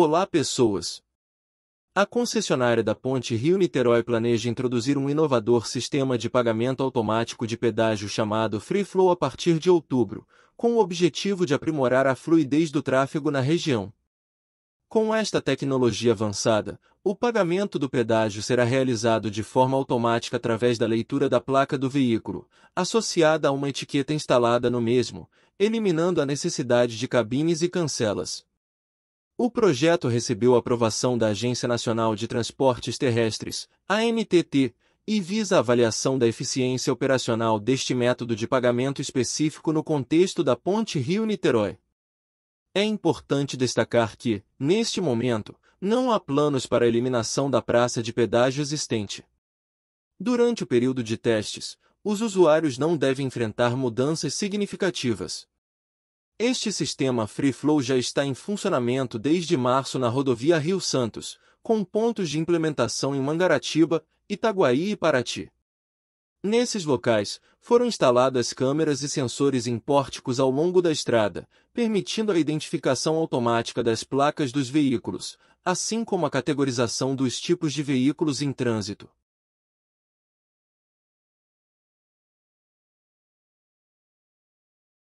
Olá pessoas! A concessionária da Ponte Rio-Niterói planeja introduzir um inovador sistema de pagamento automático de pedágio chamado Free Flow a partir de outubro, com o objetivo de aprimorar a fluidez do tráfego na região. Com esta tecnologia avançada, o pagamento do pedágio será realizado de forma automática através da leitura da placa do veículo, associada a uma etiqueta instalada no mesmo, eliminando a necessidade de cabines e cancelas. O projeto recebeu aprovação da Agência Nacional de Transportes Terrestres, ANTT, e visa a avaliação da eficiência operacional deste método de pagamento específico no contexto da Ponte Rio-Niterói. É importante destacar que, neste momento, não há planos para a eliminação da praça de pedágio existente. Durante o período de testes, os usuários não devem enfrentar mudanças significativas. Este sistema Free Flow já está em funcionamento desde março na rodovia Rio Santos, com pontos de implementação em Mangaratiba, Itaguaí e Paraty. Nesses locais, foram instaladas câmeras e sensores em pórticos ao longo da estrada, permitindo a identificação automática das placas dos veículos, assim como a categorização dos tipos de veículos em trânsito.